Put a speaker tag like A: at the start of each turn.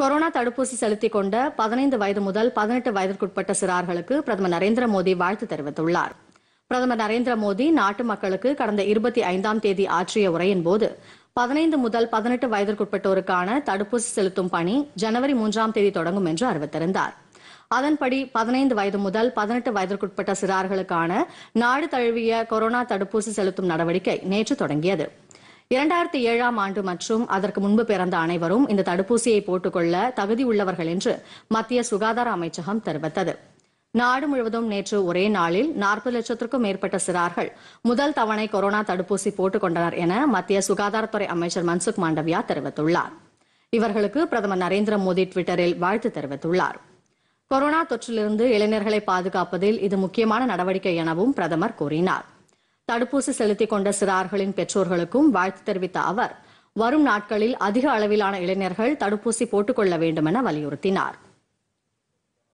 A: corona தடுப்பூசி செலுத்திக் கொண்ட பதினைந்து வயது முதல் பதினெட்டு வயதிற்குட்பட்ட சிறார்களுக்கு பிரதமர் நரேந்திர மோடி வாழ்த்து தெரிவித்துள்ளார் பிரதமர் நரேந்திர மோடி நாட்டு மக்களுக்கு கடந்த இருபத்தி ஐந்தாம் தேதி ஆற்றிய உரையின் போது பதினைந்து முதல் பதினெட்டு வயதிற்குட்பட்டோருக்கான தடுப்பூசி செலுத்தும் பணி ஜனவரி மூன்றாம் தேதி தொடங்கும் என்று அறிவித்திருந்தார் அதன்படி பதினைந்து வயது முதல் பதினெட்டு வயதிற்குட்பட்ட சிறார்களுக்கான நாடு தழுவிய கொரோனா தடுப்பூசி செலுத்தும் நடவடிக்கை நேற்று தொடங்கியது இரண்டாயிரத்தி ஏழாம் ஆண்டு மற்றும் அதற்கு முன்பு பிறந்த அனைவரும் இந்த தடுப்பூசியை போட்டுக்கொள்ள தகுதி உள்ளவர்கள் என்று மத்திய சுகாதார அமைச்சகம் தெரிவித்தது நாடு முழுவதும் நேற்று ஒரே நாளில் நாற்பது லட்சத்திற்கும் மேற்பட்ட சிறார்கள் முதல் தவணை கொரோனா தடுப்பூசி போட்டுக் கொண்டனர் என மத்திய சுகாதாரத்துறை அமைச்சர் மன்சுக் மாண்டவியா தெரிவித்துள்ளார் இவர்களுக்கு பிரதமர் நரேந்திர மோடி டுவிட்டரில் வாழ்த்து தெரிவித்துள்ளார் கொரோனா தொற்றிலிருந்து இளைஞர்களை பாதுகாப்பதில் இது முக்கியமான நடவடிக்கை எனவும் பிரதமர் கூறினார் தடுப்பூசி செலுத்திக் கொண்ட சிறார்களின் பெற்றோர்களுக்கும் வாழ்த்து தெரிவித்த அவர் வரும் நாட்களில் அதிக அளவிலான இளைஞர்கள் தடுப்பூசி போட்டுக்கொள்ள வேண்டும் என வலியுறுத்தினார்